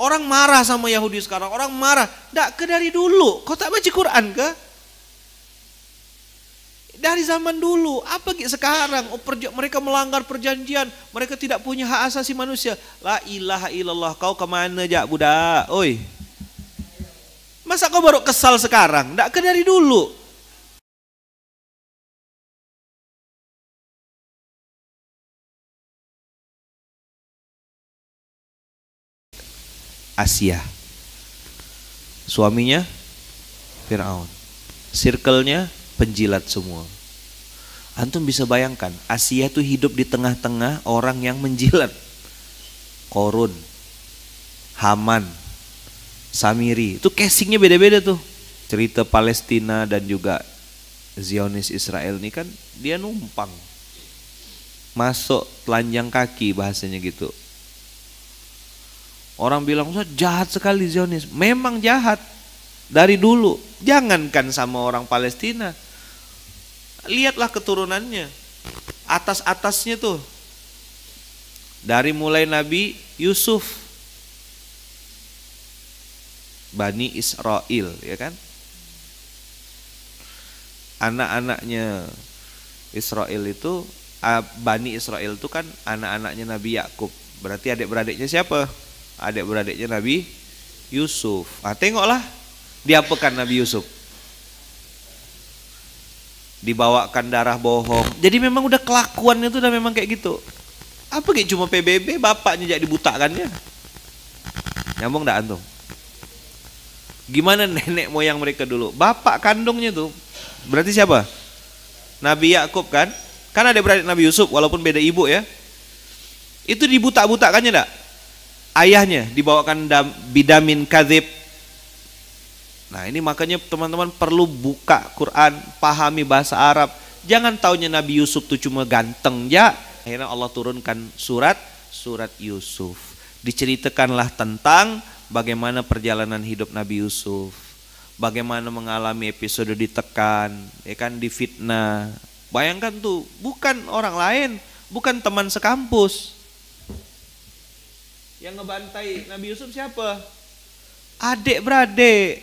Orang marah sama Yahudi sekarang, orang marah. Tidak, ke dari dulu. Kau tak baca Quran ke? Dari zaman dulu, apa sekarang? Oh, mereka melanggar perjanjian, mereka tidak punya hak asasi manusia. La ilaha illallah, kau kemana jak budak? Oi. Masa kau baru kesal sekarang? Tidak, ke dari dulu. Asia. Suaminya Firaun. Circle-nya penjilat semua. Antum bisa bayangkan, Asia tuh hidup di tengah-tengah orang yang menjilat. Korun, Haman, Samiri. Itu casingnya beda-beda tuh. Cerita Palestina dan juga Zionis Israel ini kan dia numpang masuk telanjang kaki bahasanya gitu Orang bilang, Ustaz jahat sekali Zionis. Memang jahat. Dari dulu. Jangankan sama orang Palestina. Lihatlah keturunannya. Atas-atasnya tuh. Dari mulai Nabi Yusuf. Bani Israel ya kan. Anak-anaknya Israel itu ah, Bani Israel itu kan anak-anaknya Nabi Yakub. Berarti adik-beradiknya siapa? adik beradiknya Nabi Yusuf. Nah, tengoklah diapakan Nabi Yusuf. Dibawakan darah bohong. Jadi memang udah kelakuannya itu udah memang kayak gitu. Apa kayak cuma PBB bapaknya jadi ya? Nyambung enggak antum? Gimana nenek moyang mereka dulu? Bapak kandungnya tuh. Berarti siapa? Nabi Yakub kan? Kan ada beradik Nabi Yusuf walaupun beda ibu ya. Itu dibutak-butakannya enggak? ayahnya dibawakan bidamin kadib Nah ini makanya teman-teman perlu buka Quran, pahami bahasa Arab. Jangan taunya Nabi Yusuf itu cuma ganteng ya. Akhirnya Allah turunkan surat, surat Yusuf. Diceritakanlah tentang bagaimana perjalanan hidup Nabi Yusuf. Bagaimana mengalami episode ditekan, ya kan difitnah. Bayangkan tuh, bukan orang lain, bukan teman sekampus yang ngebantai Nabi Yusuf siapa? Adik beradik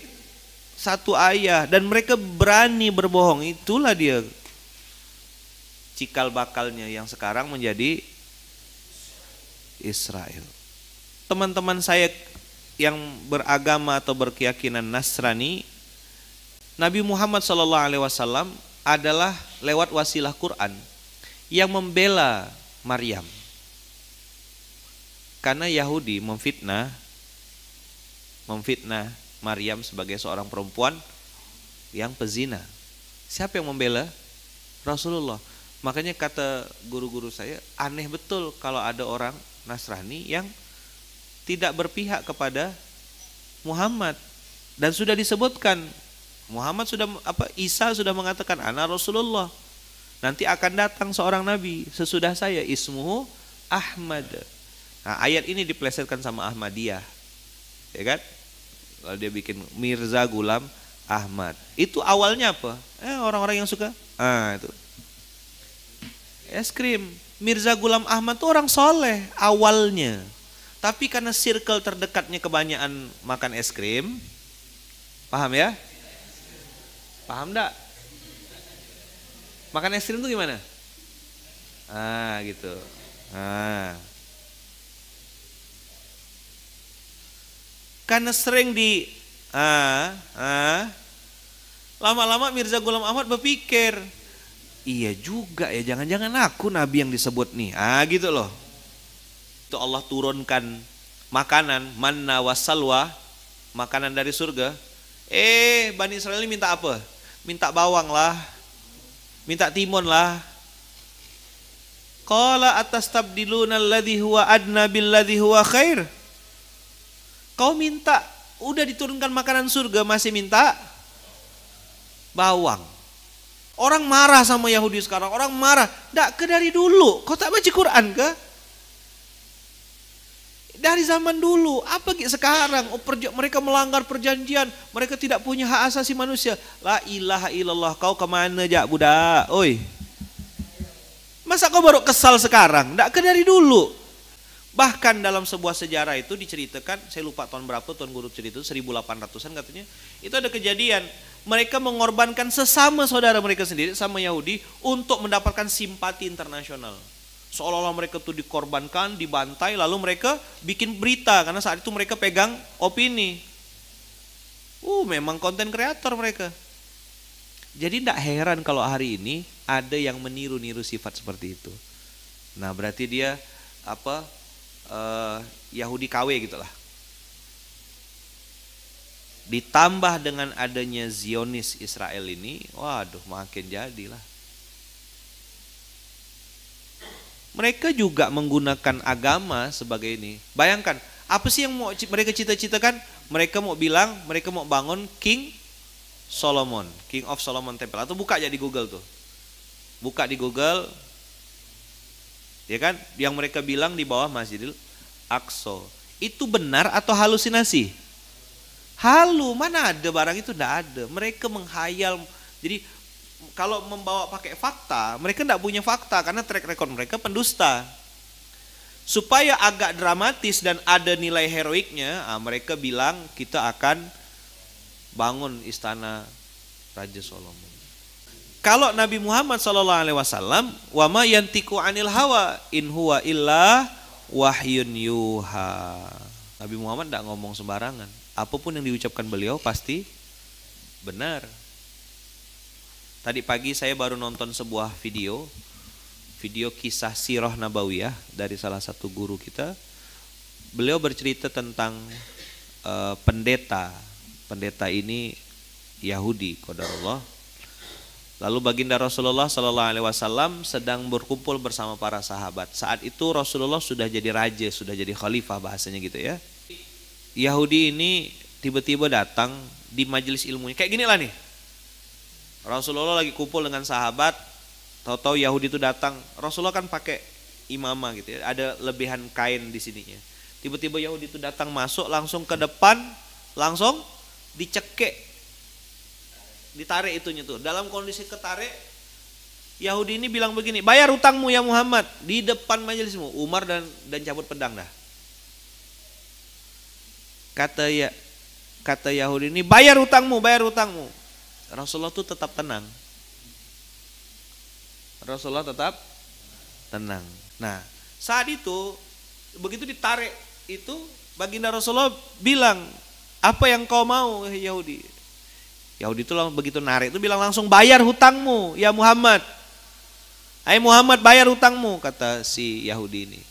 satu ayah dan mereka berani berbohong itulah dia cikal bakalnya yang sekarang menjadi Israel. Teman-teman saya yang beragama atau berkeyakinan Nasrani, Nabi Muhammad SAW adalah lewat wasilah Quran yang membela Maryam karena Yahudi memfitnah memfitnah Maryam sebagai seorang perempuan yang pezina. Siapa yang membela? Rasulullah. Makanya kata guru-guru saya, aneh betul kalau ada orang Nasrani yang tidak berpihak kepada Muhammad dan sudah disebutkan Muhammad sudah apa Isa sudah mengatakan Anak Rasulullah. Nanti akan datang seorang nabi sesudah saya ismuhu Ahmad Nah, ayat ini diplesetkan sama Ahmadiyah. Ya kan? Kalau dia bikin Mirza Gulam Ahmad. Itu awalnya apa? Eh, orang-orang yang suka ah itu. Es krim. Mirza Gulam Ahmad itu orang soleh awalnya. Tapi karena circle terdekatnya kebanyakan makan es krim, paham ya? Paham enggak? Makan es krim tuh gimana? Ah gitu. Ah, Karena sering di ah, ah, lama-lama Mirza Gulam Ahmad berpikir, iya juga ya, jangan-jangan aku nabi yang disebut nih. Ah gitu loh. Itu Allah turunkan makanan manna wasalwa, makanan dari surga. Eh, Bani Israel ini minta apa? Minta bawang lah. Minta timun lah. Qala atastabdiluna alladhi huwa adna billadhi huwa khair. Kau minta, udah diturunkan makanan surga masih minta bawang. Orang marah sama Yahudi sekarang, orang marah. tidak ke dari dulu, kau tak baca Quran ke? Dari zaman dulu, apa sekarang? Oh, mereka melanggar perjanjian, mereka tidak punya hak asasi manusia. La ilaha illallah, kau kemana jak budak? Oi, Masa kau baru kesal sekarang? Tidak ke dari dulu. Bahkan dalam sebuah sejarah itu diceritakan, saya lupa tahun berapa Tuan Guru cerita itu 1800-an katanya, itu ada kejadian mereka mengorbankan sesama saudara mereka sendiri sama Yahudi untuk mendapatkan simpati internasional. Seolah-olah mereka itu dikorbankan, dibantai, lalu mereka bikin berita karena saat itu mereka pegang opini. Uh, memang konten kreator mereka. Jadi tidak heran kalau hari ini ada yang meniru-niru sifat seperti itu. Nah berarti dia apa eh, Yahudi KW gitulah. Ditambah dengan adanya Zionis Israel ini, waduh makin jadilah. Mereka juga menggunakan agama sebagai ini. Bayangkan, apa sih yang mau mereka cita-citakan? Mereka mau bilang, mereka mau bangun King Solomon, King of Solomon Temple atau buka aja di Google tuh. Buka di Google ya kan? Yang mereka bilang di bawah Masjidil Aqsa. Itu benar atau halusinasi? Halu, mana ada barang itu tidak ada. Mereka menghayal. Jadi kalau membawa pakai fakta, mereka tidak punya fakta karena track record mereka pendusta. Supaya agak dramatis dan ada nilai heroiknya, nah mereka bilang kita akan bangun istana Raja Solomon. Kalau Nabi Muhammad Shallallahu Alaihi Wasallam, wama yantiku anil hawa in huwa illa wahyun yuha. Nabi Muhammad tidak ngomong sembarangan. Apapun yang diucapkan beliau pasti benar. Tadi pagi saya baru nonton sebuah video, video kisah Sirah Nabawiyah dari salah satu guru kita. Beliau bercerita tentang uh, pendeta. Pendeta ini Yahudi, kodarullah. Allah Lalu baginda Rasulullah Shallallahu Alaihi Wasallam sedang berkumpul bersama para sahabat. Saat itu Rasulullah sudah jadi raja, sudah jadi khalifah bahasanya gitu ya. Yahudi ini tiba-tiba datang di majelis ilmunya kayak gini lah nih. Rasulullah lagi kumpul dengan sahabat, tahu-tahu Yahudi itu datang. Rasulullah kan pakai imamah gitu ya, ada lebihan kain di sininya. Tiba-tiba Yahudi itu datang masuk langsung ke depan, langsung dicekek ditarik itunya tuh. Dalam kondisi ketarik, Yahudi ini bilang begini, bayar utangmu ya Muhammad di depan majelismu. Umar dan dan cabut pedang dah. Kata ya kata Yahudi ini, bayar utangmu, bayar utangmu. Rasulullah tuh tetap tenang. Rasulullah tetap tenang. Nah, saat itu begitu ditarik itu baginda Rasulullah bilang, "Apa yang kau mau Yahudi?" Yahudi itu begitu narik itu bilang langsung bayar hutangmu ya Muhammad. Hai Muhammad bayar hutangmu kata si Yahudi ini.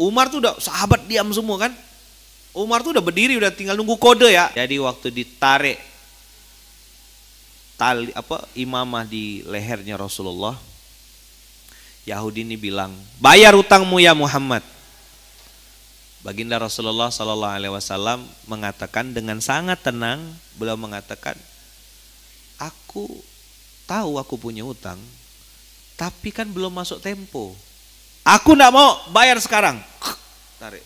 Umar tuh udah sahabat diam semua kan. Umar tuh udah berdiri udah tinggal nunggu kode ya. Jadi waktu ditarik tali apa imamah di lehernya Rasulullah Yahudi ini bilang, "Bayar hutangmu ya Muhammad." Baginda Rasulullah Sallallahu Alaihi Wasallam mengatakan dengan sangat tenang, beliau mengatakan, aku tahu aku punya utang, tapi kan belum masuk tempo. Aku tidak mau bayar sekarang. Tarik.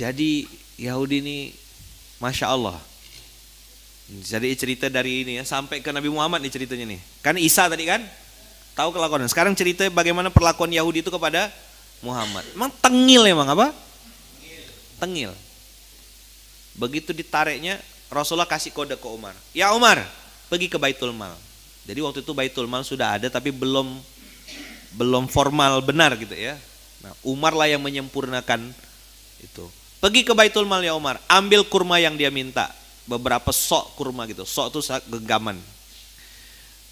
Jadi Yahudi ini, masya Allah. Jadi cerita dari ini ya sampai ke Nabi Muhammad nih ceritanya nih. Kan Isa tadi kan, Tahu kelakuan. Sekarang cerita bagaimana perlakuan Yahudi itu kepada Muhammad. Emang tengil emang apa? Tengil. Begitu ditariknya Rasulullah kasih kode ke Umar. Ya Umar, pergi ke Baitul Mal. Jadi waktu itu Baitul Mal sudah ada tapi belum belum formal benar gitu ya. Nah, Umar lah yang menyempurnakan itu. Pergi ke Baitul Mal ya Umar, ambil kurma yang dia minta. Beberapa sok kurma gitu. Sok itu genggaman.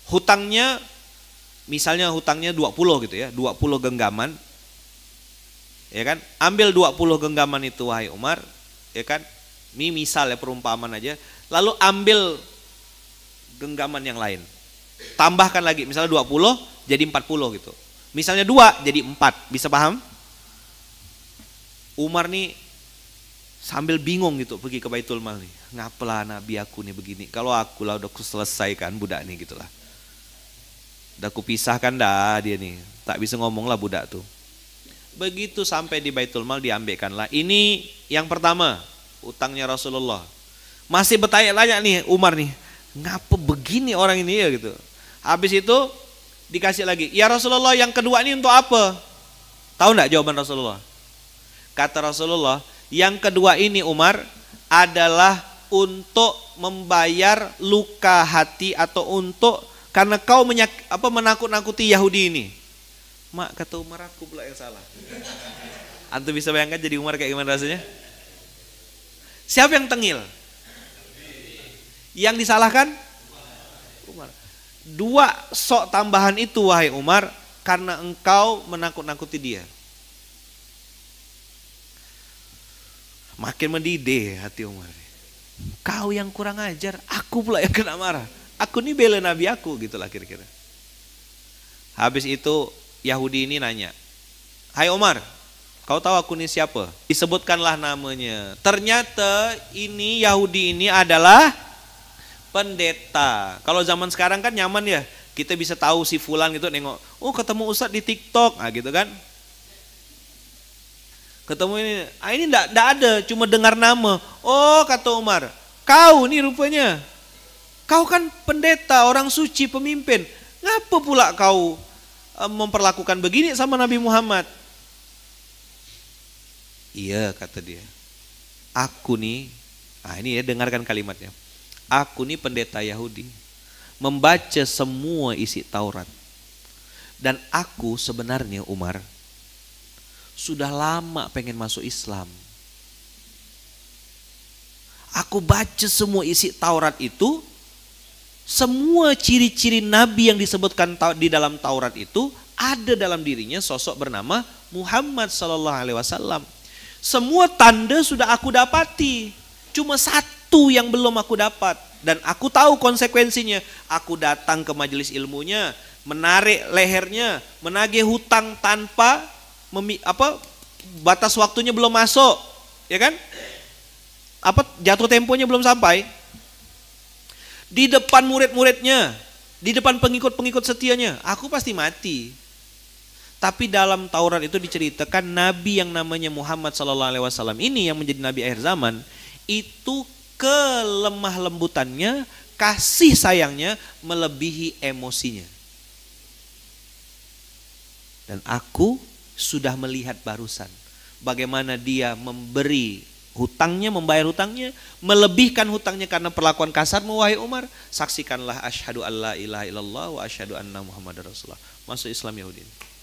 Hutangnya misalnya hutangnya 20 gitu ya, 20 genggaman. Ya kan? Ambil 20 genggaman itu wahai Umar, ya kan? Ini misal ya perumpamaan aja. Lalu ambil genggaman yang lain. Tambahkan lagi misalnya 20 jadi 40 gitu. Misalnya 2 jadi 4. Bisa paham? Umar nih sambil bingung gitu pergi ke Baitul Mal nih. Ngapalah nabi aku nih begini. Kalau aku lah udah selesai kan budak nih gitulah. Dah kupisahkan dah dia nih. Tak bisa ngomong lah budak tuh. Begitu sampai di Baitul Mal diambilkan lah. Ini yang pertama utangnya Rasulullah. Masih bertanya-tanya nih Umar nih. Ngapa begini orang ini ya gitu. Habis itu dikasih lagi. Ya Rasulullah yang kedua ini untuk apa? Tahu enggak jawaban Rasulullah? Kata Rasulullah, yang kedua ini Umar adalah untuk membayar luka hati atau untuk karena kau menyak, apa menakut-nakuti Yahudi ini. Mak kata Umar aku pula yang salah. Antum bisa bayangkan jadi Umar kayak gimana rasanya? Siapa yang tengil? Yang disalahkan? Umar. Dua sok tambahan itu wahai Umar karena engkau menakut-nakuti dia. Makin mendidih hati Umar. Kau yang kurang ajar, aku pula yang kena marah aku ini bela nabi aku gitulah kira-kira. Habis itu Yahudi ini nanya, Hai Omar, kau tahu aku ini siapa? Disebutkanlah namanya. Ternyata ini Yahudi ini adalah pendeta. Kalau zaman sekarang kan nyaman ya, kita bisa tahu si Fulan gitu nengok, oh ketemu Ustadz di TikTok, nah, gitu kan? Ketemu ini, ah ini enggak, enggak ada, cuma dengar nama. Oh kata Omar, kau nih rupanya. Kau kan pendeta, orang suci, pemimpin. Ngapa pula kau eh, memperlakukan begini sama Nabi Muhammad? Iya kata dia. Aku nih, ah ini ya dengarkan kalimatnya. Aku nih pendeta Yahudi. Membaca semua isi Taurat. Dan aku sebenarnya Umar sudah lama pengen masuk Islam. Aku baca semua isi Taurat itu semua ciri-ciri nabi yang disebutkan di dalam Taurat itu ada dalam dirinya sosok bernama Muhammad Sallallahu Alaihi Wasallam. Semua tanda sudah aku dapati, cuma satu yang belum aku dapat dan aku tahu konsekuensinya. Aku datang ke majelis ilmunya, menarik lehernya, menagih hutang tanpa memi, apa batas waktunya belum masuk, ya kan? Apa jatuh temponya belum sampai? di depan murid-muridnya, di depan pengikut-pengikut setianya, aku pasti mati. Tapi dalam Taurat itu diceritakan nabi yang namanya Muhammad sallallahu alaihi wasallam ini yang menjadi nabi akhir zaman itu kelemah lembutannya, kasih sayangnya melebihi emosinya. Dan aku sudah melihat barusan bagaimana dia memberi hutangnya, membayar hutangnya, melebihkan hutangnya karena perlakuan kasarmu wahai Umar, saksikanlah asyhadu alla ilaha illallah wa asyhadu anna muhammadar rasulullah. Masuk Islam Yahudi.